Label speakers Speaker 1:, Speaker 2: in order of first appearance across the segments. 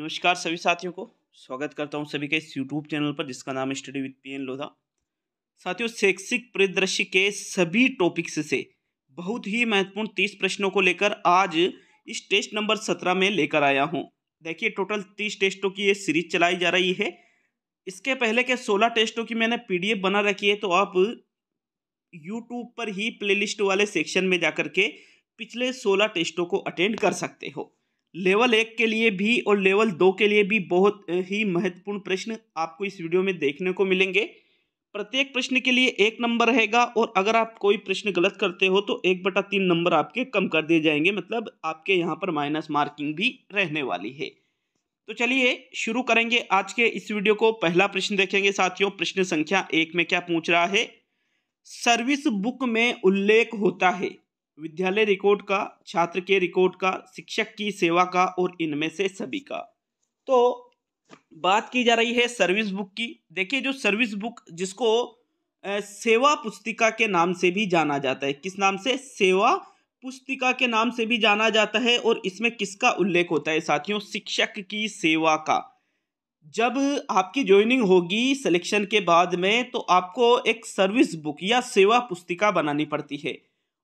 Speaker 1: नमस्कार सभी साथियों को स्वागत करता हूं सभी के इस यूट्यूब चैनल पर जिसका नाम study with P N Lodha साथियों शैक्षिक परिदृश्य के सभी टॉपिक्स से बहुत ही महत्वपूर्ण तीस प्रश्नों को लेकर आज इस टेस्ट नंबर सत्रह में लेकर आया हूं देखिए टोटल तीस टेस्टों की ये सीरीज चलाई जा रही है इसके पहले के सोलह टेस्टों की मैंने पी बना रखी है तो आप यूट्यूब पर ही प्ले वाले सेक्शन में जा के पिछले सोलह टेस्टों को अटेंड कर सकते हो लेवल एक के लिए भी और लेवल दो के लिए भी बहुत ही महत्वपूर्ण प्रश्न आपको इस वीडियो में देखने को मिलेंगे प्रत्येक प्रश्न के लिए एक नंबर रहेगा और अगर आप कोई प्रश्न गलत करते हो तो एक बटा तीन नंबर आपके कम कर दिए जाएंगे मतलब आपके यहाँ पर माइनस मार्किंग भी रहने वाली है तो चलिए शुरू करेंगे आज के इस वीडियो को पहला प्रश्न देखेंगे साथियों प्रश्न संख्या एक में क्या पूछ रहा है सर्विस बुक में उल्लेख होता है विद्यालय रिकॉर्ड का छात्र के रिकॉर्ड का शिक्षक की सेवा का और इनमें से सभी का तो बात की जा रही है सर्विस बुक की देखिए जो सर्विस बुक जिसको सेवा पुस्तिका के नाम से भी जाना जाता है किस नाम से सेवा पुस्तिका के नाम से भी जाना जाता है और इसमें किसका उल्लेख होता है साथियों शिक्षक की सेवा का जब आपकी ज्वाइनिंग होगी सिलेक्शन के बाद में तो आपको एक सर्विस बुक या सेवा पुस्तिका बनानी पड़ती है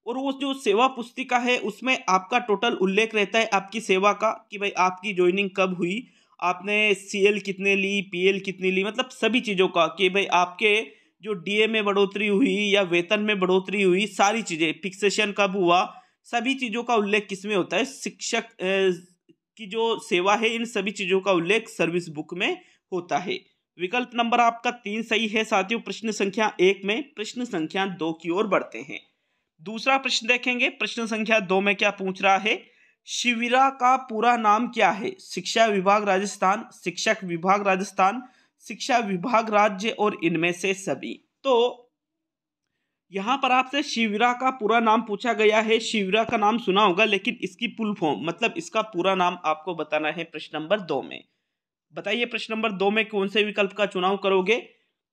Speaker 1: और वो जो सेवा पुस्तिका है उसमें आपका टोटल उल्लेख रहता है आपकी सेवा का कि भाई आपकी ज्वाइनिंग कब हुई आपने सीएल कितने ली पीएल कितनी ली मतलब सभी चीज़ों का कि भाई आपके जो डीए में बढ़ोतरी हुई या वेतन में बढ़ोतरी हुई सारी चीज़ें फिक्सेशन कब हुआ सभी चीज़ों का उल्लेख किस में होता है शिक्षक की जो सेवा है इन सभी चीज़ों का उल्लेख सर्विस बुक में होता है विकल्प नंबर आपका तीन सही है साथियों प्रश्न संख्या एक में प्रश्न संख्या दो की ओर बढ़ते हैं दूसरा प्रश्न देखेंगे प्रश्न संख्या दो में क्या पूछ रहा है शिविरा का पूरा नाम क्या है शिक्षा विभाग राजस्थान शिक्षक विभाग राजस्थान शिक्षा विभाग राज्य और इनमें से सभी तो यहाँ पर आपसे शिविरा का पूरा नाम पूछा गया है शिविरा का नाम सुना होगा लेकिन इसकी पुल फॉर्म मतलब इसका पूरा नाम आपको बताना है प्रश्न नंबर दो में बताइए प्रश्न नंबर दो में कौन से विकल्प का चुनाव करोगे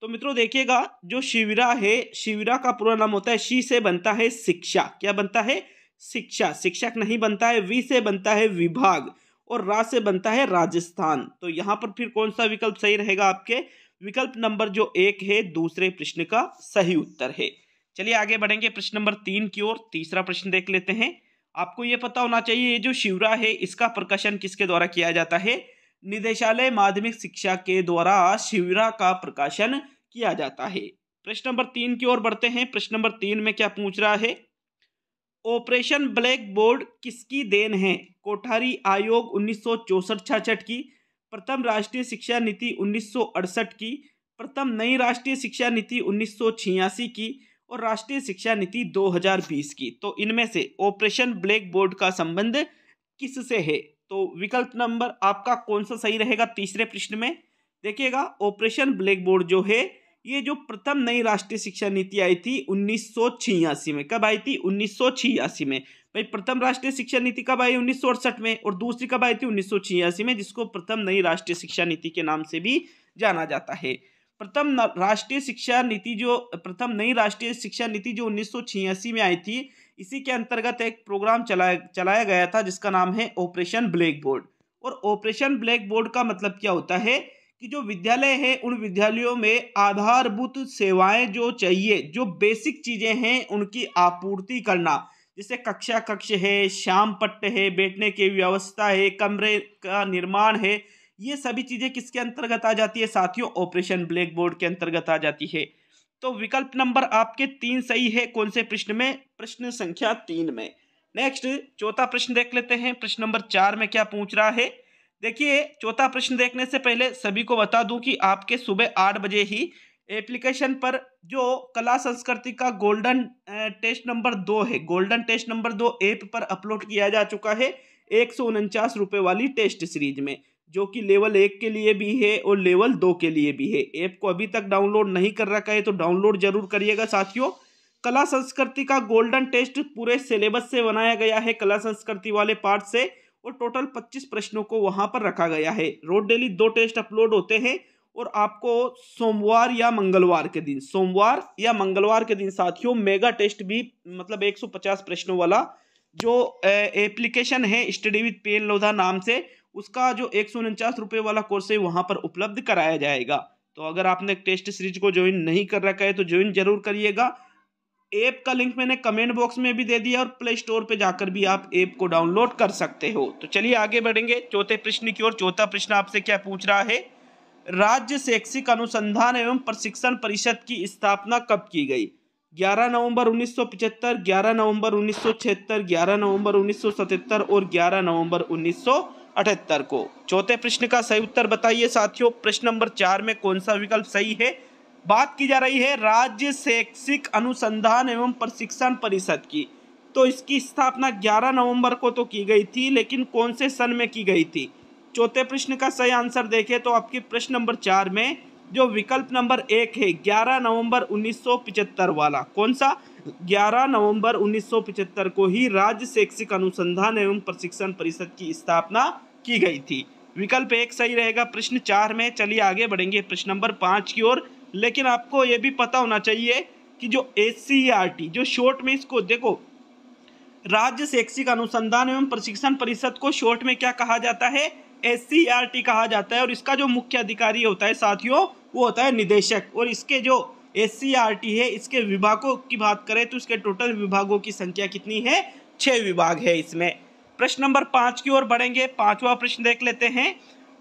Speaker 1: तो मित्रों देखिएगा जो शिविरा है शिविरा का पूरा नाम होता है शी से बनता है शिक्षा क्या बनता है शिक्षा शिक्षक नहीं बनता है वी से बनता है विभाग और रा से बनता है राजस्थान तो यहाँ पर फिर कौन सा विकल्प सही रहेगा आपके विकल्प नंबर जो एक है दूसरे प्रश्न का सही उत्तर है चलिए आगे बढ़ेंगे प्रश्न नंबर तीन की ओर तीसरा प्रश्न देख लेते हैं आपको ये पता होना चाहिए ये जो शिवरा है इसका प्रकाशन किसके द्वारा किया जाता है निदेशालय माध्यमिक शिक्षा के द्वारा शिवरा का प्रकाशन किया जाता है प्रश्न नंबर तीन की ओर बढ़ते हैं प्रश्न नंबर तीन में क्या पूछ रहा है ऑपरेशन ब्लैक बोर्ड किसकी देन है कोठारी आयोग उन्नीस सौ की प्रथम राष्ट्रीय शिक्षा नीति उन्नीस की प्रथम नई राष्ट्रीय शिक्षा नीति उन्नीस की और राष्ट्रीय शिक्षा नीति 2020 की तो इनमें से ऑपरेशन ब्लैक बोर्ड का संबंध किससे है तो विकल्प नंबर आपका कौन सा सही रहेगा तीसरे प्रश्न में देखिएगा ऑपरेशन ब्लैक बोर्ड जो है ये जो प्रथम नई राष्ट्रीय शिक्षा नीति आई थी उन्नीस में कब आई थी उन्नीस में भाई प्रथम राष्ट्रीय शिक्षा नीति कब आई उन्नीस में और दूसरी कब आई थी उन्नीस में जिसको प्रथम नई राष्ट्रीय शिक्षा नीति के नाम से भी जाना जाता है प्रथम राष्ट्रीय शिक्षा नीति जो प्रथम नई राष्ट्रीय शिक्षा नीति जो उन्नीस में आई थी इसी के अंतर्गत एक प्रोग्राम चलाया चलाया गया था जिसका नाम है ऑपरेशन ब्लैक बोर्ड और ऑपरेशन ब्लैक बोर्ड का मतलब क्या होता है कि जो विद्यालय है उन विद्यालयों में आधारभूत सेवाएं जो चाहिए जो बेसिक चीज़ें हैं उनकी आपूर्ति करना जैसे कक्षा कक्ष है श्याम पट्ट है बैठने की व्यवस्था है कमरे का निर्माण है ये सभी चीज़ें किसके अंतर्गत आ जाती है साथियों ऑपरेशन ब्लैक बोर्ड के अंतर्गत आ जाती है तो विकल्प नंबर आपके तीन सही है कौन से प्रश्न में प्रश्न संख्या तीन में नेक्स्ट चौथा प्रश्न देख लेते हैं प्रश्न नंबर चार में क्या पूछ रहा है देखिए चौथा प्रश्न देखने से पहले सभी को बता दूं कि आपके सुबह आठ बजे ही एप्लीकेशन पर जो कला संस्कृति का गोल्डन टेस्ट नंबर दो है गोल्डन टेस्ट नंबर दो ऐप पर अपलोड किया जा चुका है एक सौ उनचास रुपये वाली टेस्ट सीरीज में जो कि लेवल एक के लिए भी है और लेवल दो के लिए भी है ऐप को अभी तक डाउनलोड नहीं कर रखा है तो डाउनलोड जरूर करिएगा साथियों कला संस्कृति का गोल्डन टेस्ट पूरे सिलेबस से बनाया गया है कला संस्कृति वाले पार्ट से और टोटल 25 प्रश्नों को वहां पर रखा गया है रोड डेली दो टेस्ट अपलोड होते हैं और आपको सोमवार या मंगलवार के दिन सोमवार या मंगलवार के दिन साथियों मेगा टेस्ट भी मतलब 150 प्रश्नों वाला जो एप्लीकेशन है स्टडी विथ पेन लोधा नाम से उसका जो एक सौ वाला कोर्स है वहाँ पर उपलब्ध कराया जाएगा तो अगर आपने टेस्ट सीरीज को ज्वाइन नहीं कर रखा है तो ज्वाइन जरूर करिएगा ऐप का लिंक मैंने कमेंट बॉक्स में भी दे दिया और प्ले स्टोर पे जाकर भी आप ऐप को डाउनलोड कर सकते हो तो चलिए आगे बढ़ेंगे चौथे प्रश्न की ओर चौथा प्रश्न आपसे क्या पूछ रहा है राज्य शैक्षिक अनुसंधान एवं प्रशिक्षण परिषद की स्थापना कब की गई 11 नवंबर 1975, 11 नवंबर 1976, 11 नवंबर 1977 और 11 नवंबर 1978 को चौथे प्रश्न का सही उत्तर बताइए साथियों प्रश्न नंबर चार में कौन सा विकल्प सही है बात की जा रही है राज्य शैक्षिक अनुसंधान एवं प्रशिक्षण परिषद की तो इसकी स्थापना 11 नवंबर को तो की गई थी लेकिन कौन से सन में की गई थी चौथे प्रश्न का सही आंसर देखें तो आपके प्रश्न नंबर चार में जो विकल्प नंबर एक है 11 नवंबर 1975 वाला कौन सा 11 नवंबर 1975 को ही राज्य शैक्षिक अनुसंधान एवं प्रशिक्षण परिषद की स्थापना की गई थी विकल्प एक सही रहेगा प्रश्न चार में चलिए आगे बढ़ेंगे प्रश्न नंबर पाँच की ओर लेकिन आपको ये भी पता होना चाहिए कि जो एस e जो शॉर्ट में इसको देखो राज्य शैक्षिक अनुसंधान एवं प्रशिक्षण परिषद को शॉर्ट में क्या कहा जाता है एस e कहा जाता है और इसका जो मुख्य अधिकारी होता है साथियों वो होता है निदेशक और इसके जो एस e है इसके विभागों की बात करें तो इसके टोटल विभागों की संख्या कितनी है छः विभाग है इसमें प्रश्न नंबर पाँच की ओर बढ़ेंगे पांचवा प्रश्न देख लेते हैं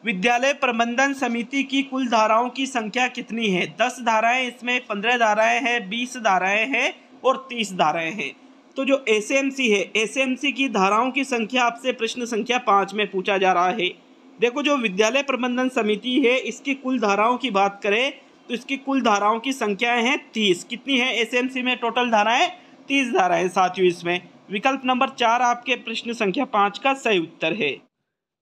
Speaker 1: विद्यालय प्रबंधन समिति की कुल धाराओं की संख्या कितनी है दस धाराएं इसमें पंद्रह धाराएं हैं बीस धाराएं हैं और तीस धाराएं हैं तो जो एस है एस की धाराओं की संख्या आपसे प्रश्न संख्या पाँच में पूछा जा रहा है देखो जो विद्यालय प्रबंधन समिति है इसकी कुल धाराओं की बात करें तो इसकी कुल धाराओं की संख्याएं हैं तीस कितनी है एस में टोटल धाराएं तीस धाराएं साथियों इसमें विकल्प नंबर चार आपके प्रश्न संख्या पाँच का सही उत्तर है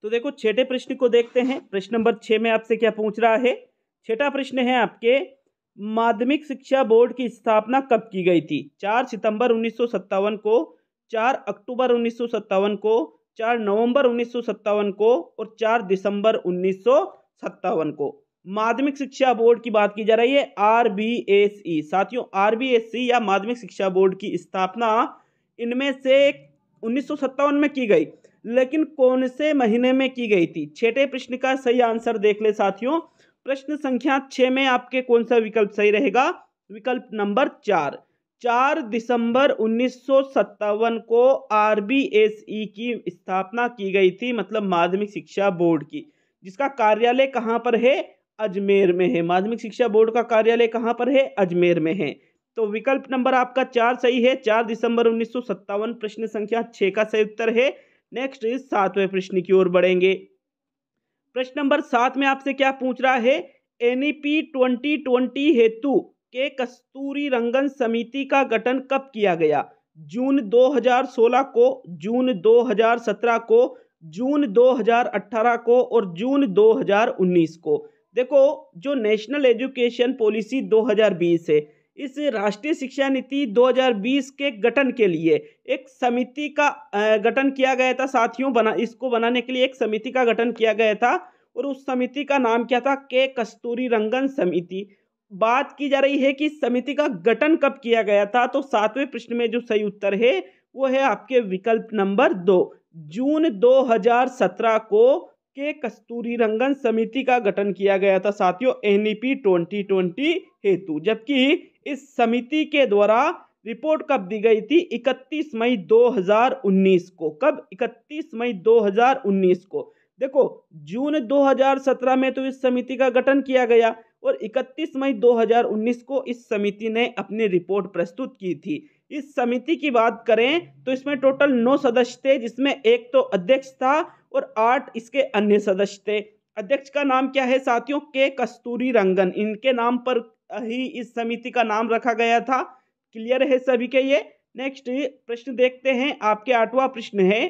Speaker 1: तो देखो छठे प्रश्न को देखते हैं प्रश्न नंबर छः में आपसे क्या पूछ रहा है छठा प्रश्न है आपके माध्यमिक शिक्षा बोर्ड की स्थापना कब की गई थी चार सितंबर उन्नीस को चार अक्टूबर उन्नीस को चार नवंबर उन्नीस को और चार दिसंबर उन्नीस को माध्यमिक शिक्षा बोर्ड की बात की जा रही है आर बी एस ई साथियों आर बी एस ई या माध्यमिक शिक्षा बोर्ड की स्थापना इनमें से उन्नीस में की गई लेकिन कौन से महीने में की गई थी छठे प्रश्न का सही आंसर देख ले साथियों प्रश्न संख्या छः में आपके कौन सा विकल्प सही रहेगा विकल्प नंबर चार चार दिसंबर उन्नीस को आर की स्थापना की गई थी मतलब माध्यमिक शिक्षा बोर्ड की जिसका कार्यालय कहाँ पर है अजमेर में है माध्यमिक शिक्षा बोर्ड का कार्यालय कहाँ पर है अजमेर में है तो विकल्प नंबर आपका चार सही है चार दिसंबर उन्नीस प्रश्न संख्या छः का सही उत्तर है नेक्स्ट सातवें प्रश्न की ओर बढ़ेंगे प्रश्न नंबर सात में आपसे क्या पूछ रहा है एनईपी ट्वेंटी ट्वेंटी हेतु के कस्तूरी रंगन समिति का गठन कब किया गया जून 2016 को जून 2017 को जून 2018 को और जून 2019 को देखो जो नेशनल एजुकेशन पॉलिसी 2020 है इस राष्ट्रीय शिक्षा नीति 2020 के गठन के लिए एक समिति का गठन किया गया था साथियों बना इसको बनाने के लिए एक समिति का गठन किया गया था और उस समिति का नाम क्या था के कस्तूरी रंगन समिति बात की जा रही है कि समिति का गठन कब किया गया था तो सातवें प्रश्न में जो सही उत्तर है वो है आपके विकल्प नंबर दो जून 2017 को के कस्तूरी रंगन समिति का गठन किया गया था साथियों एनईपी ट्वेंटी हेतु जबकि इस समिति के द्वारा रिपोर्ट कब दी गई थी 31 मई 2019 को कब 31 मई 2019 को देखो जून 2017 में तो इस समिति का गठन किया गया और 31 मई 2019 को इस समिति ने अपनी रिपोर्ट प्रस्तुत की थी इस समिति की बात करें तो इसमें टोटल नौ सदस्य थे जिसमें एक तो अध्यक्ष था और आठ इसके अन्य सदस्य थे अध्यक्ष का नाम क्या है साथियों के कस्तूरी रंगन इनके नाम पर ही इस समिति का नाम रखा गया था क्लियर है सभी के ये नेक्स्ट प्रश्न देखते हैं आपके आठवा प्रश्न है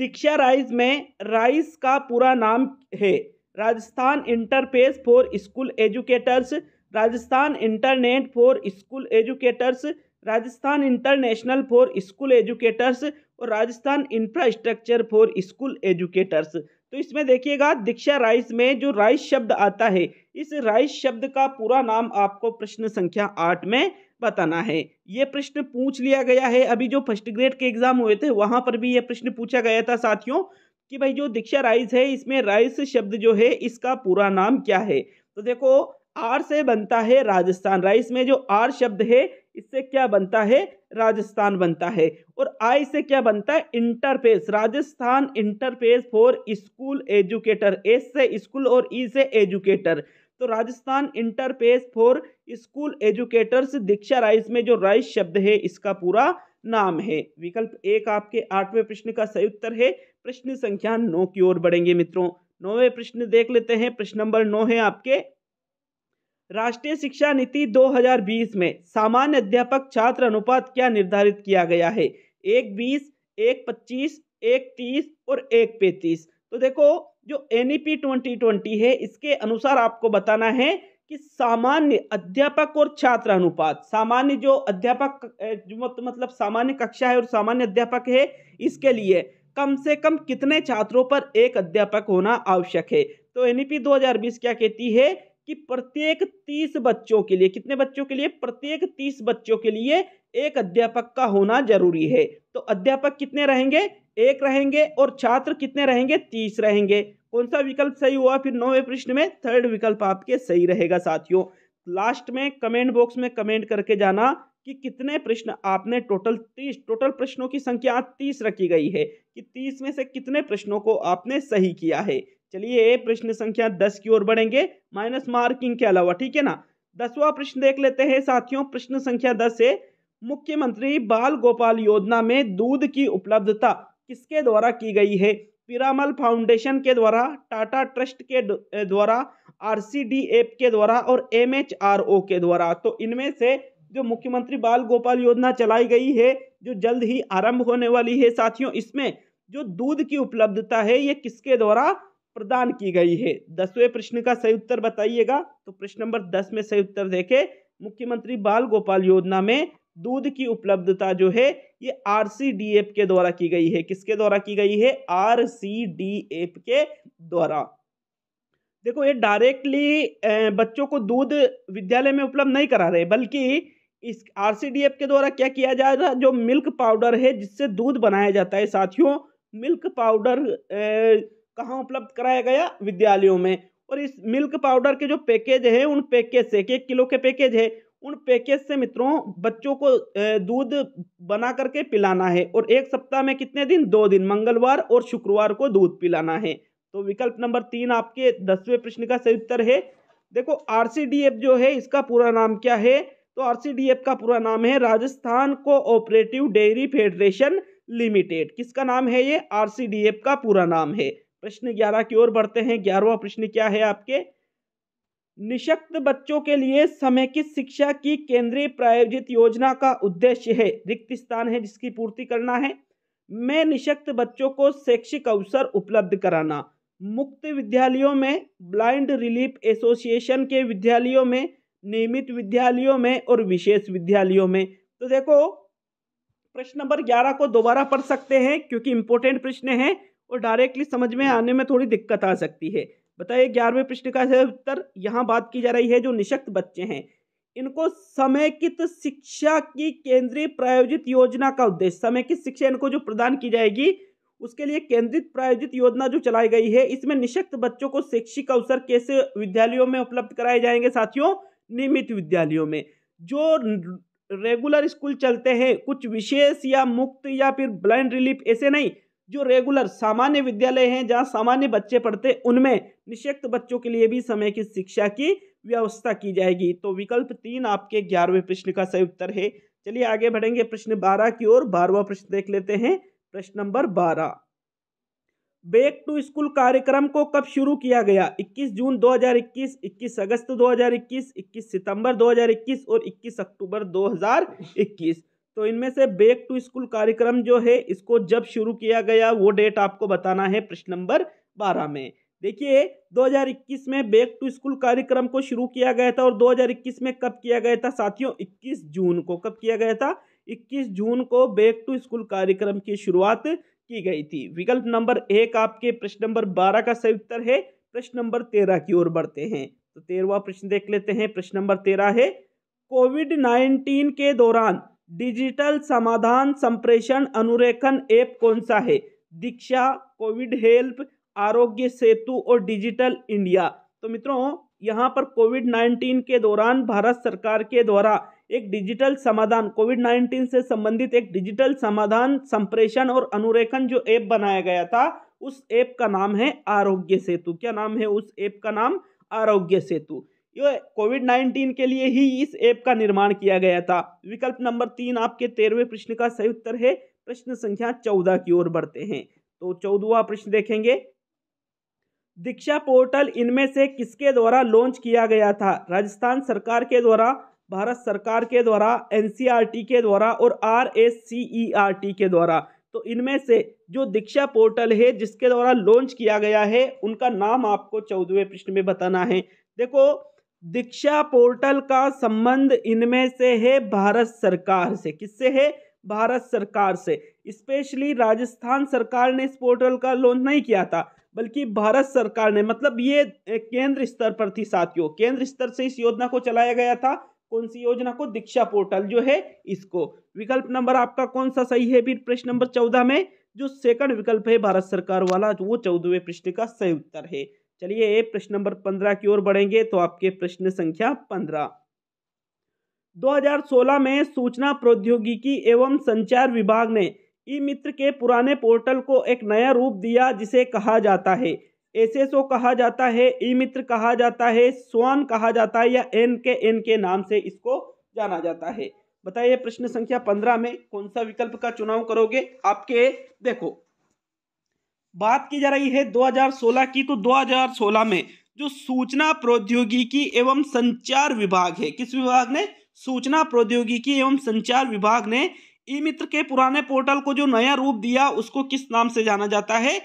Speaker 1: दीक्षा राइज में राइस का पूरा नाम है Rajasthan interface for school educators Rajasthan internet for school educators Rajasthan international for school educators और Rajasthan infrastructure for school educators तो इसमें देखिएगा दीक्षा राइस में जो राइस शब्द आता है इस राइस शब्द का पूरा नाम आपको प्रश्न संख्या आठ में बताना है ये प्रश्न पूछ लिया गया है अभी जो फर्स्ट ग्रेड के एग्जाम हुए थे वहां पर भी ये प्रश्न पूछा गया था साथियों कि भाई जो दीक्षा राइस है इसमें राइस शब्द जो है इसका पूरा नाम क्या है तो देखो आर से बनता है राजस्थान राइस में जो आर शब्द है इससे क्या बनता है राजस्थान बनता है और आई से क्या बनता है interface Rajasthan interface for school educator S से स्कूल और ई से एजुकेटर तो Rajasthan interface for school educators Diksha RISE में जो राइस शब्द है इसका पूरा नाम है विकल्प एक आपके आठवें प्रश्न का सही उत्तर है प्रश्न संख्या नौ की ओर बढ़ेंगे मित्रों नौवे प्रश्न देख लेते हैं प्रश्न नंबर नौ है आपके राष्ट्रीय शिक्षा नीति 2020 में सामान्य अध्यापक छात्र अनुपात क्या निर्धारित किया गया है एक बीस एक पच्चीस एक तीस और एक पैंतीस तो देखो जो N E P twenty twenty है इसके अनुसार आपको बताना है कि सामान्य अध्यापक और छात्र अनुपात सामान्य जो अध्यापक जो मतलब सामान्य कक्षा है और सामान्य अध्यापक है इसके लिए कम से कम कितने छात्रों पर एक अध्यापक होना आवश्यक है तो एन ई 2020 क्या कहती है कि प्रत्येक तीस बच्चों के लिए कितने बच्चों के लिए प्रत्येक तीस बच्चों के लिए एक अध्यापक का होना जरूरी है तो अध्यापक कितने रहेंगे एक रहेंगे और छात्र कितने रहेंगे तीस रहेंगे कौन सा विकल्प सही हुआ फिर नौवें प्रश्न में थर्ड विकल्प आपके सही रहेगा साथियों लास्ट में कमेंट बॉक्स में कमेंट करके जाना कि कितने प्रश्न आपने टोटल तीस टोटल प्रश्नों की संख्या तीस रखी गई है कि तीस में से कितने प्रश्नों को आपने सही किया है चलिए प्रश्न संख्या दस की ओर बढ़ेंगे माइनस मार्किंग के अलावा ठीक है ना दसवां प्रश्न देख लेते हैं साथियों प्रश्न संख्या दस है मुख्यमंत्री बाल गोपाल योजना में दूध की उपलब्धता किसके द्वारा की गई है पिरामल फाउंडेशन के द्वारा टाटा ट्रस्ट के द्वारा आर के द्वारा और एम के द्वारा तो इनमें से जो मुख्यमंत्री बाल गोपाल योजना चलाई गई है जो जल्द ही आरंभ होने वाली है साथियों इसमें जो दूध की उपलब्धता है ये किसके द्वारा प्रदान की गई है दसवें प्रश्न का सही उत्तर बताइएगा तो प्रश्न नंबर दस में सही उत्तर देखे मुख्यमंत्री बाल गोपाल योजना में दूध की उपलब्धता जो है ये आर के द्वारा की गई है किसके द्वारा की गई है आर के द्वारा देखो ये डायरेक्टली बच्चों को दूध विद्यालय में उपलब्ध नहीं करा रहे बल्कि इस आर के द्वारा क्या किया जा रहा जो मिल्क पाउडर है जिससे दूध बनाया जाता है साथियों मिल्क पाउडर कहाँ उपलब्ध कराया गया विद्यालयों में और इस मिल्क पाउडर के जो पैकेज है उन पैकेज से एक किलो के पैकेज है उन पैकेज से मित्रों बच्चों को दूध बना करके पिलाना है और एक सप्ताह में कितने दिन दो दिन मंगलवार और शुक्रवार को दूध पिलाना है तो विकल्प नंबर तीन आपके दसवें प्रश्न का सही उत्तर है देखो आर जो है इसका पूरा नाम क्या है तो आर का पूरा नाम है Rajasthan cooperative dairy federation limited किसका नाम है ये आर का पूरा नाम है प्रश्न ग्यारह की ओर बढ़ते हैं ग्यारहवा प्रश्न क्या है आपके निशक्त बच्चों के लिए समेकित शिक्षा की केंद्रीय प्रायोजित योजना का उद्देश्य है रिक्त स्थान है जिसकी पूर्ति करना है मैं निशक्त बच्चों को शैक्षिक अवसर उपलब्ध कराना मुक्त विद्यालयों में ब्लाइंड रिलीफ एसोसिएशन के विद्यालयों में नियमित विद्यालयों में और विशेष विद्यालयों में तो देखो प्रश्न नंबर ग्यारह को दोबारा पढ़ सकते हैं क्योंकि इंपॉर्टेंट प्रश्न हैं और डायरेक्टली समझ में आने में थोड़ी दिक्कत आ सकती है बताइए ग्यारहवें प्रश्न का है उत्तर यहाँ बात की जा रही है जो निशक्त बच्चे हैं इनको समेकित शिक्षा की केंद्रीय प्रायोजित योजना का उद्देश्य समेकित शिक्षा इनको जो प्रदान की जाएगी उसके लिए केंद्रित प्रायोजित योजना जो चलाई गई है इसमें निशक्त बच्चों को शैक्षिक अवसर कैसे विद्यालयों में उपलब्ध कराए जाएंगे साथियों नियमित विद्यालयों में जो रेगुलर स्कूल चलते हैं कुछ विशेष या मुक्त या फिर ब्लाइंड रिलीफ ऐसे नहीं जो रेगुलर सामान्य विद्यालय हैं जहाँ सामान्य बच्चे पढ़ते उनमें निशक्त बच्चों के लिए भी समय की शिक्षा की व्यवस्था की जाएगी तो विकल्प तीन आपके ग्यारहवें प्रश्न का सही उत्तर है चलिए आगे बढ़ेंगे प्रश्न बारह की ओर बारहवा प्रश्न देख लेते हैं प्रश्न नंबर बारह बैक टू स्कूल कार्यक्रम को कब शुरू किया गया 21 जून 2021, 21 अगस्त 2021, 21 सितंबर 2021 और 21 अक्टूबर तो इनमें से बैक टू स्कूल कार्यक्रम जो है इसको जब शुरू किया गया वो डेट आपको बताना है प्रश्न नंबर बारह में देखिए 2021 में बैक टू स्कूल कार्यक्रम को शुरू किया गया था और 2021 में कब किया गया था साथियों 21 जून को कब किया गया था 21 जून को बैक टू स्कूल कार्यक्रम की शुरुआत की गई थी विकल्प नंबर एक आपके प्रश्न नंबर बारह का सही उत्तर है प्रश्न नंबर तेरह की ओर बढ़ते हैं तो तेरहवा प्रश्न देख लेते हैं प्रश्न नंबर तेरह है कोविड नाइन्टीन के दौरान डिजिटल समाधान संप्रेषण अनुरेखन ऐप कौन सा है दीक्षा कोविड हेल्प आरोग्य सेतु और डिजिटल इंडिया तो मित्रों यहाँ पर कोविड नाइन्टीन के दौरान भारत सरकार के द्वारा एक डिजिटल समाधान कोविड नाइन्टीन से संबंधित एक डिजिटल समाधान संप्रेषण और अनुरेखन जो ऐप बनाया गया था उस ऐप का नाम है आरोग्य सेतु क्या नाम है उस ऐप का नाम आरोग्य सेतु जो कोविड नाइन्टीन के लिए ही इस ऐप का निर्माण किया गया था विकल्प नंबर तीन आपके तेरहवें प्रश्न का सही उत्तर है प्रश्न संख्या चौदह की ओर बढ़ते हैं तो चौदहवा प्रश्न देखेंगे दीक्षा पोर्टल इनमें से किसके द्वारा लॉन्च किया गया था राजस्थान सरकार के द्वारा भारत सरकार के द्वारा एन के द्वारा और आर के द्वारा तो इनमें से जो दीक्षा पोर्टल है जिसके द्वारा लॉन्च किया गया है उनका नाम आपको चौदहवें प्रश्न में बताना है देखो दीक्षा पोर्टल का संबंध इनमें से है भारत सरकार से किससे है भारत सरकार से स्पेशली राजस्थान सरकार ने इस पोर्टल का लॉन्च नहीं किया था बल्कि भारत सरकार ने मतलब ये केंद्र स्तर पर थी साथियों केंद्र स्तर से इस योजना को चलाया गया था कौन सी योजना को दीक्षा पोर्टल जो है इसको विकल्प नंबर आपका कौन सा सही है फिर प्रश्न नंबर चौदह में जो सेकंड विकल्प है भारत सरकार वाला वो चौदहवें पृष्ठ का सही उत्तर है चलिए प्रश्न नंबर पंद्रह की ओर बढ़ेंगे तो आपके प्रश्न संख्या पंद्रह 2016 में सूचना प्रौद्योगिकी एवं संचार विभाग ने ई मित्र के पुराने पोर्टल को एक नया रूप दिया जिसे कहा जाता है एसएसओ कहा जाता है ई मित्र कहा जाता है स्वान कहा जाता है या एन के एन के नाम से इसको जाना जाता है बताइए प्रश्न संख्या पंद्रह में कौन सा विकल्प का चुनाव करोगे आपके देखो बात की जा रही है 2016 की तो 2016 में जो सूचना प्रौद्योगिकी एवं संचार विभाग है किस विभाग ने सूचना प्रौद्योगिकी एवं संचार विभाग ने ई मित्र के पुराने पोर्टल को जो नया रूप दिया उसको किस नाम से जाना जाता है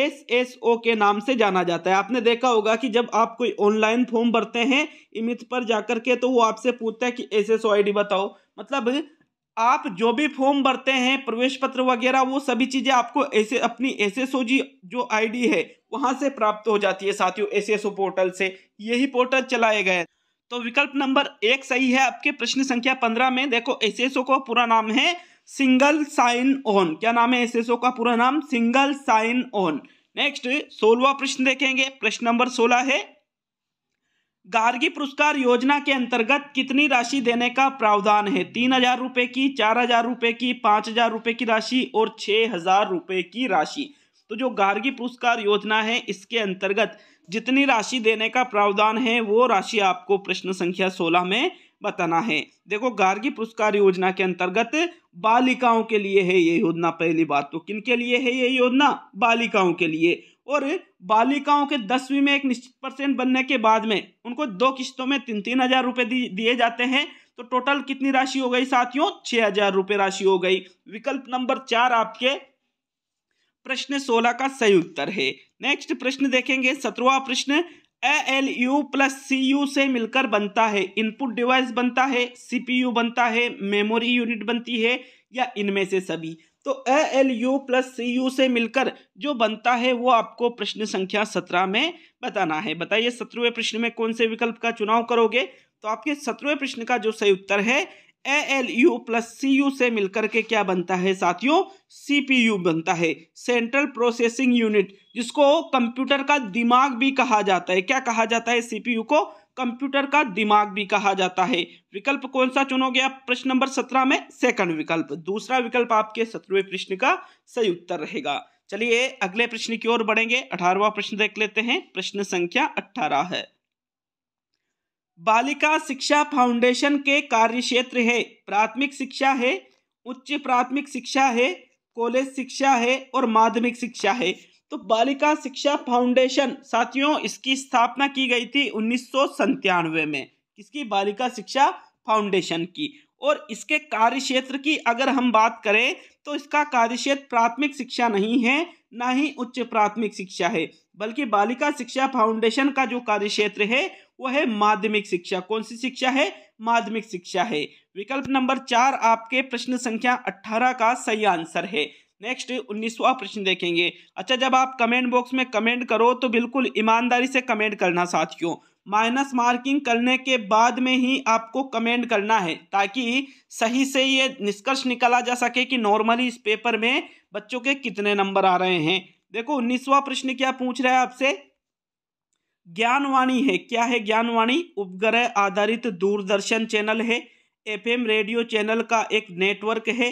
Speaker 1: एस एस ओ के नाम से जाना जाता है आपने देखा होगा कि जब आप कोई ऑनलाइन फॉर्म भरते हैं ई मित्र पर जाकर के तो वो आपसे पूछता है कि S S O I D बताओ मतलब आप जो भी फॉर्म भरते हैं प्रवेश पत्र वगैरह वो सभी चीज़ें आपको ऐसे अपनी एस एस जो आईडी है वहाँ से प्राप्त हो जाती है साथियों एस एस पोर्टल से यही पोर्टल चलाए गए तो विकल्प नंबर एक सही है आपके प्रश्न संख्या पंद्रह में देखो एस एस ओ का पूरा नाम है सिंगल साइन ऑन क्या नाम है एस का पूरा नाम सिंगल साइन ऑन नेक्स्ट सोलवा प्रश्न देखेंगे प्रश्न नंबर सोलह है गार्गी पुरस्कार योजना के अंतर्गत कितनी राशि देने का प्रावधान है तीन हजार रुपए की चार हजार रुपये की पांच हजार रुपये की राशि और छह हजार रुपए की राशि तो जो गार्गी पुरस्कार योजना है इसके अंतर्गत जितनी राशि देने का प्रावधान है वो राशि आपको प्रश्न संख्या सोलह में बताना है देखो गार्गी पुरस्कार योजना के अंतर्गत बालिकाओं के लिए है ये योजना पहली बात तो किन के लिए है ये योजना बालिकाओं के लिए और बालिकाओं के दसवीं में एक निश्चित परसेंट बनने के बाद में उनको दो किस्तों में तीन तीन हजार रुपये दिए जाते हैं तो टोटल कितनी राशि हो गई साथियों छह हजार रुपये राशि हो गई विकल्प नंबर चार आपके प्रश्न सोलह का सही उत्तर है नेक्स्ट प्रश्न देखेंगे सत्रवा प्रश्न A L U plus C U से मिलकर बनता है इनपुट डिवाइस बनता है सीपीयू बनता है मेमोरी यूनिट बनती है या इनमें से सभी तो A L U plus C U से मिलकर जो बनता है वो आपको प्रश्न संख्या सत्रह में बताना है बताइए सत्रहवें प्रश्न में कौन से विकल्प का चुनाव करोगे तो आपके सत्रहवें प्रश्न का जो सही उत्तर है A L U plus C U से मिलकर के क्या बनता है साथियों सी पी यू बनता है सेंट्रल प्रोसेसिंग यूनिट जिसको कंप्यूटर का दिमाग भी कहा जाता है क्या कहा जाता है सी पी यू को कंप्यूटर का दिमाग भी कहा जाता है विकल्प कौन सा चुनोगे आप प्रश्न नंबर सत्रह में सेकंड विकल्प दूसरा विकल्प आपके सत्रहवें प्रश्न का सही उत्तर रहेगा चलिए अगले प्रश्न की ओर बढ़ेंगे अठारवा प्रश्न देख लेते हैं प्रश्न संख्या अठारह है बालिका शिक्षा फाउंडेशन के कार्य क्षेत्र है प्राथमिक शिक्षा है उच्च प्राथमिक शिक्षा है कॉलेज शिक्षा है और माध्यमिक शिक्षा है तो बालिका शिक्षा फाउंडेशन साथियों इसकी स्थापना की गई थी उन्नीस में किसकी बालिका शिक्षा फाउंडेशन की और इसके कार्य क्षेत्र की अगर हम बात करें तो इसका कार्य क्षेत्र प्राथमिक शिक्षा नहीं है ना ही उच्च प्राथमिक शिक्षा है बल्कि बालिका शिक्षा फाउंडेशन का जो कार्य क्षेत्र है वह है माध्यमिक शिक्षा कौन सी शिक्षा है माध्यमिक शिक्षा है विकल्प नंबर चार आपके प्रश्न संख्या अट्ठारह का सही आंसर है नेक्स्ट उन्नीसवा प्रश्न देखेंगे अच्छा जब आप कमेंट बॉक्स में कमेंट करो तो बिल्कुल ईमानदारी से कमेंट करना साथियों माइनस मार्किंग करने के बाद में ही आपको कमेंट करना है ताकि सही से ये निष्कर्ष निकाला जा सके कि नॉर्मली इस पेपर में बच्चों के कितने नंबर आ रहे हैं देखो उन्नीसवा प्रश्न क्या पूछ रहा है आपसे ज्ञानवाणी है क्या है ज्ञानवाणी उपग्रह आधारित दूरदर्शन चैनल है एफएम रेडियो चैनल का एक नेटवर्क है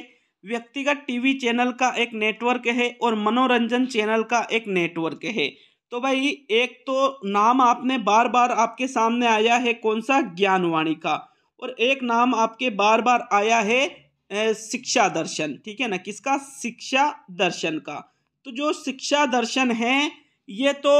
Speaker 1: व्यक्तिगत टीवी चैनल का एक नेटवर्क है और मनोरंजन चैनल का एक नेटवर्क है तो भाई एक तो नाम आपने बार बार आपके सामने आया है कौन सा ज्ञानवाणी का और एक नाम आपके बार बार आया है शिक्षा दर्शन ठीक है ना किसका शिक्षा दर्शन का तो जो शिक्षा दर्शन है ये तो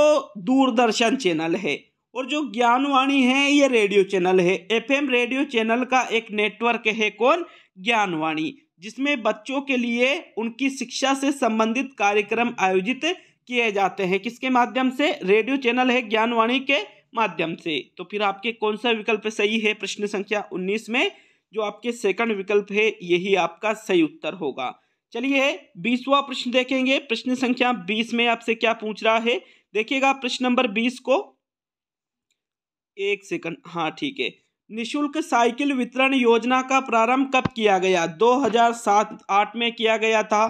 Speaker 1: दूरदर्शन चैनल है और जो ज्ञानवाणी है ये रेडियो चैनल है एफएम रेडियो चैनल का एक नेटवर्क है कौन ज्ञानवाणी जिसमें बच्चों के लिए उनकी शिक्षा से संबंधित कार्यक्रम आयोजित किए जाते हैं किसके माध्यम से रेडियो चैनल है ज्ञानवाणी के माध्यम से तो फिर आपके कौन सा विकल्प सही है प्रश्न संख्या उन्नीस में जो आपके सेकंड विकल्प है यही आपका सही उत्तर होगा चलिए बीसवा प्रश्न देखेंगे प्रश्न संख्या बीस में आपसे क्या पूछ रहा है देखिएगा प्रश्न नंबर बीस को एक सेकंड हाँ ठीक है निशुल्क साइकिल वितरण योजना का प्रारंभ कब किया गया 2007-8 में किया गया था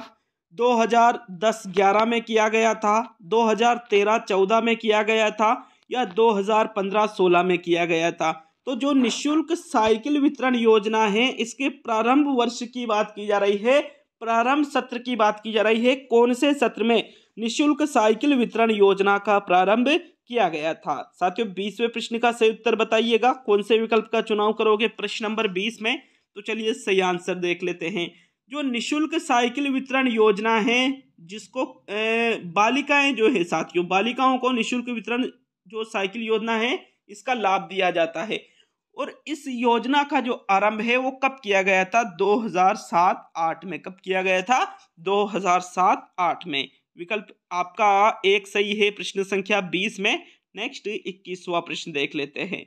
Speaker 1: 2010-11 में किया गया था 2013-14 में किया गया था या 2015-16 में किया गया था तो जो निशुल्क साइकिल वितरण योजना है इसके प्रारंभ वर्ष की बात की जा रही है प्रारंभ सत्र की बात की जा रही है कौन से सत्र में निशुल्क साइकिल वितरण योजना का प्रारंभ किया गया था साथियों बीसवें प्रश्न का सही उत्तर बताइएगा कौन से विकल्प का चुनाव करोगे प्रश्न नंबर बीस में तो चलिए सही आंसर देख लेते हैं जो निशुल्क साइकिल वितरण योजना है जिसको बालिकाएं जो है साथियों बालिकाओं को निशुल्क वितरण जो साइकिल योजना है इसका लाभ दिया जाता है और इस योजना का जो आरंभ है वो कब किया गया था 2007-8 में कब किया गया था 2007-8 में विकल्प आपका एक सही है प्रश्न संख्या बीस में नेक्स्ट इक्कीसवा प्रश्न देख लेते हैं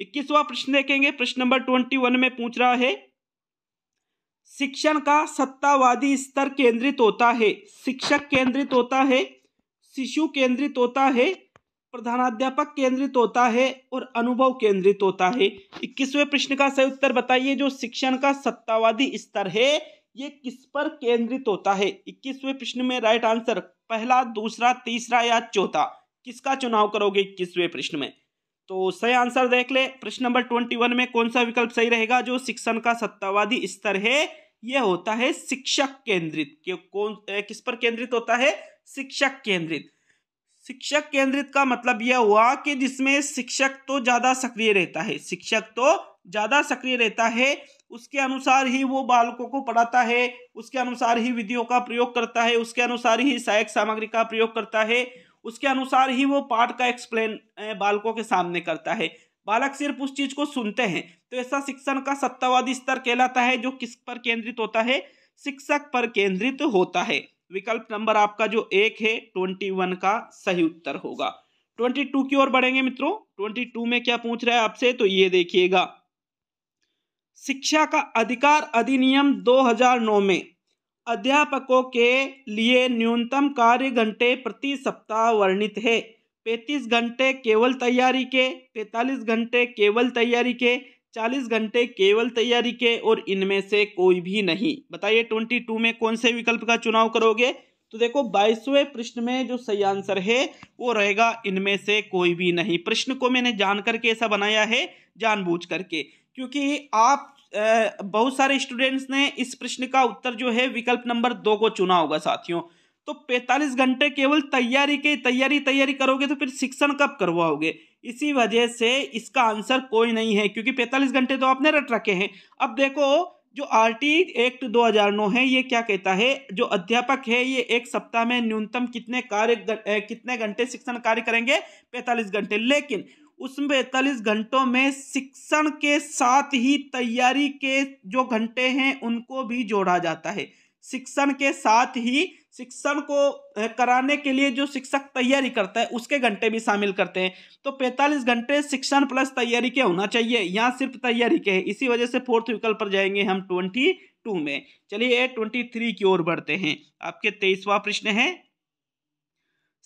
Speaker 1: इक्कीसवा प्रश्न देखेंगे प्रश्न नंबर ट्वेंटी वन में पूछ रहा है शिक्षण का सत्तावादी स्तर केंद्रित होता है शिक्षक केंद्रित होता है शिशु केंद्रित होता है प्रधानाध्यापक केंद्रित होता है और अनुभव केंद्रित होता है इक्कीसवें प्रश्न का सही उत्तर बताइए जो शिक्षण का सत्तावादी स्तर है ये किस पर केंद्रित होता है इक्कीसवें प्रश्न में राइट आंसर पहला दूसरा तीसरा या चौथा किसका चुनाव करोगे इक्कीसवें प्रश्न में तो सही आंसर देख ले प्रश्न नंबर ट्वेंटी वन में कौन सा विकल्प सही रहेगा जो शिक्षण का सत्तावादी स्तर है यह होता है शिक्षक केंद्रित के कौन किस पर केंद्रित होता है शिक्षक केंद्रित शिक्षक केंद्रित का मतलब यह हुआ कि जिसमें शिक्षक तो ज्यादा सक्रिय रहता है शिक्षक तो ज़्यादा सक्रिय रहता है उसके अनुसार ही वो बालकों को पढ़ाता है उसके अनुसार ही विधियों का प्रयोग करता है उसके अनुसार ही सहायक सामग्री का प्रयोग करता है उसके अनुसार ही वो पाठ का एक्सप्लेन बालकों के सामने करता है बालक सिर्फ उस चीज़ को सुनते हैं तो ऐसा शिक्षण का सत्तावादी स्तर कहलाता है जो किस पर केंद्रित होता है शिक्षक पर केंद्रित होता है विकल्प नंबर आपका जो एक है ट्वेंटी वन का सही उत्तर होगा ट्वेंटी टू की ओर बढ़ेंगे मित्रों ट्वेंटी टू में क्या पूछ रहा है आपसे तो ये देखिएगा शिक्षा का अधिकार अधिनियम 2009 में अध्यापकों के लिए न्यूनतम कार्य घंटे प्रति सप्ताह वर्णित है पैंतीस घंटे केवल तैयारी के पैंतालीस घंटे केवल तैयारी के चालीस घंटे केवल तैयारी के और इनमें से कोई भी नहीं बताइए ट्वेंटी टू में कौन से विकल्प का चुनाव करोगे तो देखो बाईसवें प्रश्न में जो सही आंसर है वो रहेगा इनमें से कोई भी नहीं प्रश्न को मैंने जान करके ऐसा बनाया है जानबूझ करके क्योंकि आप बहुत सारे स्टूडेंट्स ने इस प्रश्न का उत्तर जो है विकल्प नंबर दो को चुना होगा साथियों तो 45 घंटे केवल तैयारी के तैयारी तैयारी करोगे तो फिर शिक्षण कब करवाओगे इसी वजह से इसका आंसर कोई नहीं है क्योंकि 45 घंटे तो आपने रट रखे हैं अब देखो जो आर टी एक्ट 2009 है ये क्या कहता है जो अध्यापक है ये एक सप्ताह में न्यूनतम कितने कार्य कितने घंटे शिक्षण कार्य करेंगे 45 घंटे लेकिन उसमें पैंतालीस घंटों में शिक्षण के साथ ही तैयारी के जो घंटे हैं उनको भी जोड़ा जाता है शिक्षण के साथ ही शिक्षण को कराने के लिए जो शिक्षक तैयारी करता है उसके घंटे भी शामिल करते हैं तो पैंतालीस घंटे शिक्षण प्लस तैयारी के होना चाहिए यहाँ सिर्फ तैयारी के है इसी वजह से फोर्थ विकल्प पर जाएंगे हम ट्वेंटी टू में चलिए ट्वेंटी थ्री की ओर बढ़ते हैं आपके तेईसवा प्रश्न है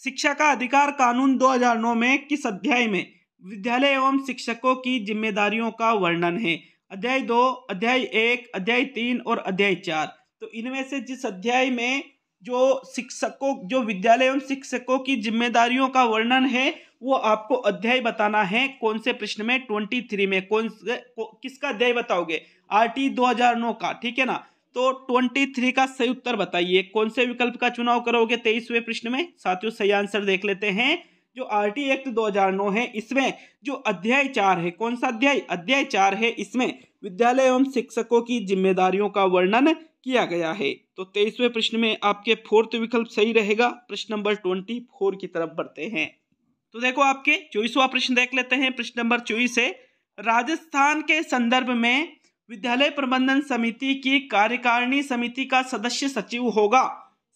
Speaker 1: शिक्षा का अधिकार कानून 2009 में किस अध्याय में विद्यालय एवं शिक्षकों की जिम्मेदारियों का वर्णन है अध्याय दो अध्याय एक अध्याय तीन और अध्याय चार तो इनमें से जिस अध्याय में जो शिक्षकों जो विद्यालय एवं शिक्षकों की जिम्मेदारियों का वर्णन है वो आपको अध्याय बताना है कौन से प्रश्न में ट्वेंटी थ्री में कौन से किसका अध्याय बताओगे आर टी दो हजार नौ का ठीक है ना तो ट्वेंटी थ्री का सही उत्तर बताइए कौन से विकल्प का चुनाव करोगे तेईसवें प्रश्न में साथियों सही आंसर देख लेते हैं जो आर टी एक्ट 2009 है इसमें जो अध्याय चार है कौन सा अध्याय अध्याय चार है इसमें विद्यालय एवं शिक्षकों की जिम्मेदारियों का वर्णन किया गया है तो तेईसवें प्रश्न में आपके फोर्थ विकल्प सही रहेगा प्रश्न नंबर ट्वेंटी फोर की तरफ बढ़ते हैं तो देखो आपके चौबीसवा प्रश्न देख लेते हैं प्रश्न नंबर चौबीस है राजस्थान के संदर्भ में विद्यालय प्रबंधन समिति की कार्यकारिणी समिति का सदस्य सचिव होगा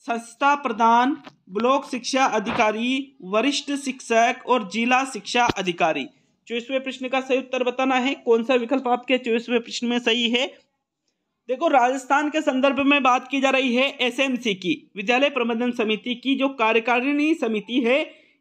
Speaker 1: संस्था प्रधान ब्लॉक शिक्षा अधिकारी वरिष्ठ शिक्षक और जिला शिक्षा अधिकारी चौबीसवें प्रश्न का सही उत्तर बताना है कौन सा विकल्प आपके चौबीसवें प्रश्न में सही है देखो राजस्थान के संदर्भ में बात की जा रही है एसएमसी की विद्यालय प्रबंधन समिति की जो कार्यकारिणी समिति है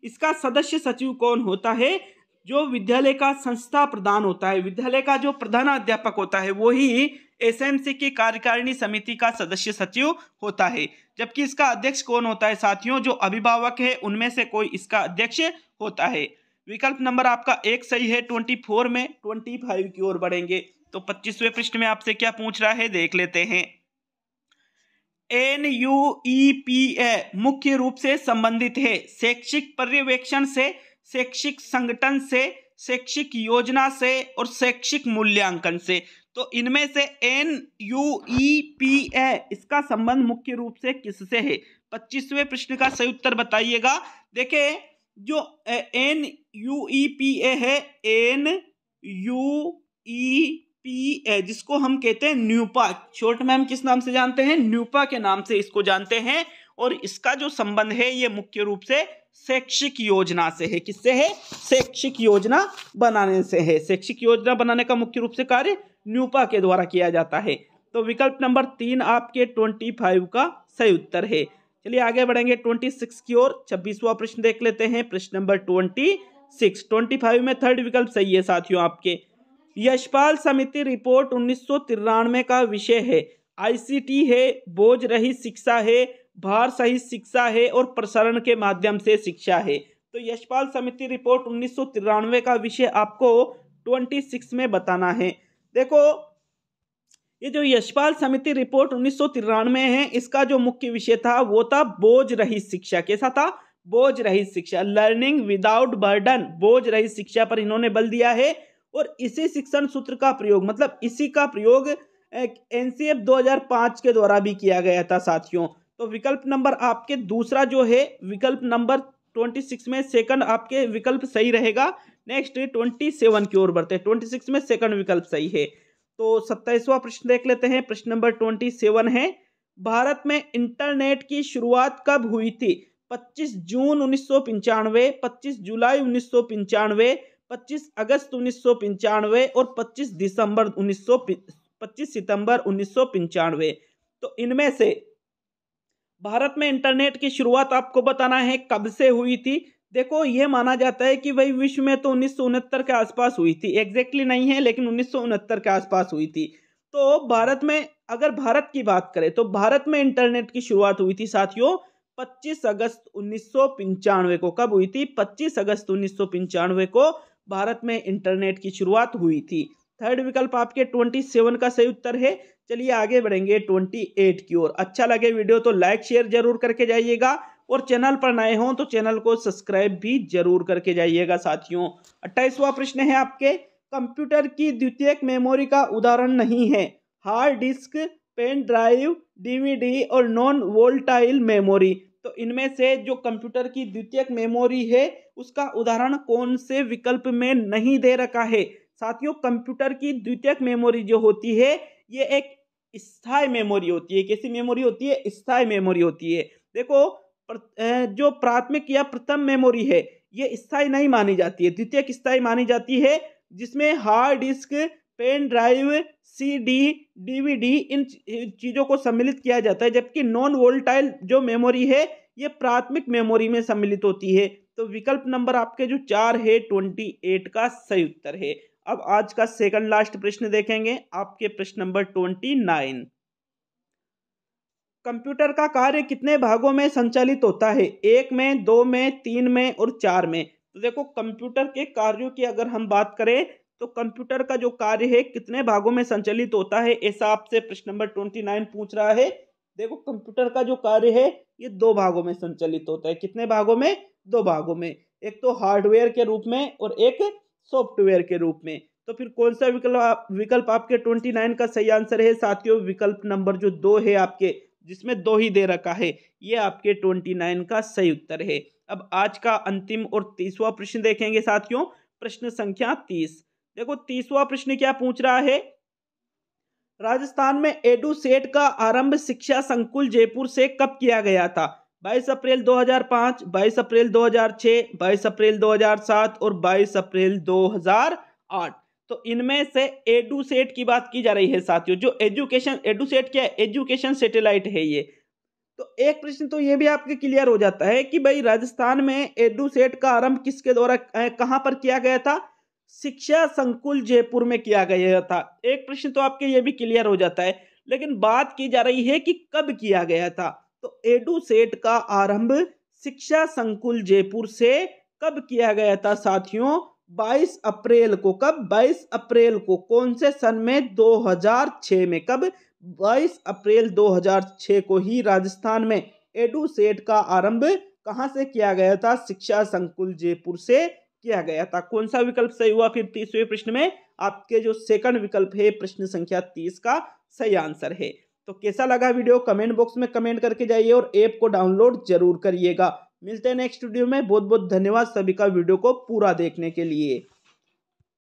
Speaker 1: इसका सदस्य सचिव कौन होता है जो विद्यालय का संस्था प्रधान होता है विद्यालय का जो प्रधानाध्यापक होता है वही एसएमसी की कार्यकारिणी समिति का सदस्य सचिव होता है जबकि इसका अध्यक्ष कौन होता है साथियों जो अभिभावक है उनमें से कोई इसका अध्यक्ष होता है विकल्प नंबर आपका एक सही है ट्वेंटी फोर में ट्वेंटी फाइव की ओर बढ़ेंगे तो पच्चीसवें पृष्ठ में आपसे क्या पूछ रहा है देख लेते हैं N U E P A मुख्य रूप से संबंधित है शैक्षिक पर्यवेक्षण से शैक्षिक संगठन से शैक्षिक योजना से और शैक्षिक मूल्यांकन से तो इनमें से N U E P A इसका संबंध मुख्य रूप से किससे है पच्चीसवें प्रश्न का सही उत्तर बताइएगा देखे जो N U E P A e, है N U E P A जिसको हम कहते हैं न्यूपा छोट में हम किस नाम से जानते हैं न्यूपा के नाम से इसको जानते हैं और इसका जो संबंध है ये मुख्य रूप से शैक्षिक योजना से है किससे है शैक्षिक योजना बनाने से है शैक्षिक योजना बनाने का मुख्य रूप से कार्य न्यूपा के द्वारा किया जाता है तो विकल्प नंबर तीन आपके ट्वेंटी फाइव का सही उत्तर है चलिए आगे बढ़ेंगे ट्वेंटी सिक्स की ओर छब्बीसवा प्रश्न देख लेते हैं प्रश्न number twenty six twenty five में थर्ड विकल्प सही है साथियों आपके यशपाल समिति रिपोर्ट उन्नीस का विषय है आई है बोझ रही शिक्षा है भार सही शिक्षा है और प्रसारण के माध्यम से शिक्षा है तो यशपाल समिति रिपोर्ट उन्नीस का विषय आपको ट्वेंटी सिक्स में बताना है देखो ये जो यशपाल समिति रिपोर्ट उन्नीस तिरानवे है इसका जो मुख्य विषय था वो था बोझ रही शिक्षा कैसा था बोझ रही शिक्षा लर्निंग विदाउट बर्डन बोझ रही शिक्षा पर इन्होंने बल दिया है और इसी शिक्षण सूत्र का प्रयोग मतलब इसी का प्रयोग एन सी एफ दो के द्वारा भी किया गया था साथियों तो विकल्प नंबर आपके दूसरा जो है विकल्प नंबर ट्वेंटी सिक्स में सेकंड आपके विकल्प सही रहेगा नेक्स्ट ट्वेंटी सेवन की ओर बढ़ते हैं ट्वेंटी सिक्स में सेकंड विकल्प सही है तो सत्ताईसवां प्रश्न देख लेते हैं प्रश्न नंबर ट्वेंटी सेवन है भारत में इंटरनेट की शुरुआत कब हुई थी पच्चीस जून उन्नीस सौ पंचानवे पच्चीस जुलाई उन्नीस सौ पंचानवे पच्चीस अगस्त उन्नीस सौ पंचानवे और पच्चीस दिसंबर उन्नीस सौ पच्चीस सितंबर उन्नीस सौ पंचानवे तो इनमें से भारत में इंटरनेट की शुरुआत आपको बताना है कब से हुई थी देखो ये माना जाता है कि भाई विश्व में तो उन्नीस के आसपास हुई थी एग्जैक्टली नहीं है लेकिन उन्नीस के आसपास हुई थी तो भारत में अगर भारत की बात करें तो भारत में इंटरनेट की शुरुआत हुई थी साथियों 25 अगस्त उन्नीस को कब हुई थी 25 अगस्त उन्नीस को भारत में इंटरनेट की शुरुआत हुई थी थर्ड विकल्प आपके 27 का सही उत्तर है चलिए आगे बढ़ेंगे 28 की ओर अच्छा लगे वीडियो तो लाइक शेयर जरूर करके जाइएगा और चैनल पर नए हों तो चैनल को सब्सक्राइब भी जरूर करके जाइएगा साथियों अट्ठाईसवा प्रश्न है आपके कंप्यूटर की द्वितीयक मेमोरी का उदाहरण नहीं है hard disk pen drive DVD और नॉन वोल्टाइल मेमोरी तो इनमें से जो कंप्यूटर की द्वितीयक मेमोरी है उसका उदाहरण कौन से विकल्प में नहीं दे रखा है साथियों कंप्यूटर की द्वितीयक मेमोरी जो होती है ये एक स्थायी मेमोरी होती है कैसी मेमोरी होती है स्थायी मेमोरी होती है देखो जो प्राथमिक या प्रथम मेमोरी है ये स्थायी नहीं मानी जाती है द्वितीयक स्थायी मानी जाती है जिसमें hard disk pen drive CD DVD इन चीज़ों को सम्मिलित किया जाता है जबकि नॉन वोल्टाइल जो मेमोरी है ये प्राथमिक मेमोरी में सम्मिलित होती है तो विकल्प नंबर आपके जो चार है ट्वेंटी एट का सही उत्तर है अब आज का सेकंड लास्ट प्रश्न देखेंगे आपके प्रश्न नंबर ट्वेंटी नाइन कंप्यूटर का कार्य कितने भागों में संचालित होता है एक में दो में तीन में और चार में तो देखो कंप्यूटर के कार्यों की अगर हम बात करें तो कंप्यूटर का जो कार्य है कितने भागों में संचालित होता है ऐसा आपसे प्रश्न नंबर ट्वेंटी नाइन पूछ रहा है देखो कंप्यूटर का जो कार्य है ये दो भागों में संचालित होता है कितने भागों में दो भागों में एक तो हार्डवेयर के रूप में और एक सॉफ्टवेयर के रूप में तो फिर कौन सा विकल्प विकल्प आपके ट्वेंटी नाइन का सही आंसर है साथियों विकल्प नंबर जो दो है आपके जिसमें दो ही दे रखा है ये आपके ट्वेंटी नाइन का सही उत्तर है अब आज का अंतिम और तीसवा प्रश्न देखेंगे साथियों प्रश्न संख्या तीस देखो तीसवा प्रश्न क्या पूछ रहा है राजस्थान में एडुसेट का आरंभ शिक्षा संकुल जयपुर से कब किया गया था 22 अप्रैल 2005, 22 अप्रैल 2006, 22 अप्रैल 2007 और 22 अप्रैल 2008 तो इनमें से एडुसेट की बात की जा रही है साथियों जो एजुकेशन एडुसेट क्या है एजुकेशन सेटेलाइट है ये तो एक प्रश्न तो ये भी आपके क्लियर हो जाता है कि भाई राजस्थान में एडुसेट का आरंभ किसके द्वारा कहाँ पर किया गया था शिक्षा संकुल जयपुर में किया गया था एक प्रश्न तो आपके ये भी क्लियर हो जाता है लेकिन बात की जा रही है कि कब किया गया था तो एडुसेट का आरंभ शिक्षा संकुल जयपुर से कब किया गया था साथियों 22 अप्रैल को कब 22 अप्रैल को कौन से सन में 2006 में कब 22 अप्रैल 2006 को ही राजस्थान में एडुसेट का आरंभ कहां से किया गया था शिक्षा संकुल जयपुर से किया गया था कौन सा विकल्प सही हुआ फिर तीसरे प्रश्न में आपके जो सेकंड विकल्प है प्रश्न संख्या तीस का सही आंसर है तो कैसा लगा वीडियो कमेंट बॉक्स में कमेंट करके जाइए और ऐप को डाउनलोड जरूर करिएगा मिलते हैं नेक्स्ट वीडियो में बहुत बहुत धन्यवाद सभी का वीडियो को पूरा देखने के लिए